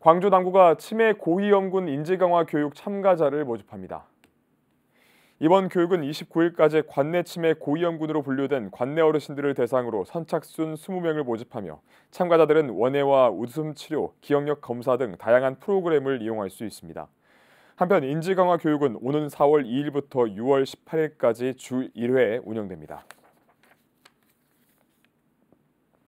광주 당구가 치매 고위험군 인지강화 교육 참가자를 모집합니다. 이번 교육은 29일까지 관내 치매 고위험군으로 분류된 관내 어르신들을 대상으로 선착순 20명을 모집하며 참가자들은 원예와 웃음 치료, 기억력 검사 등 다양한 프로그램을 이용할 수 있습니다. 한편 인지강화 교육은 오는 4월 2일부터 6월 18일까지 주 1회 운영됩니다.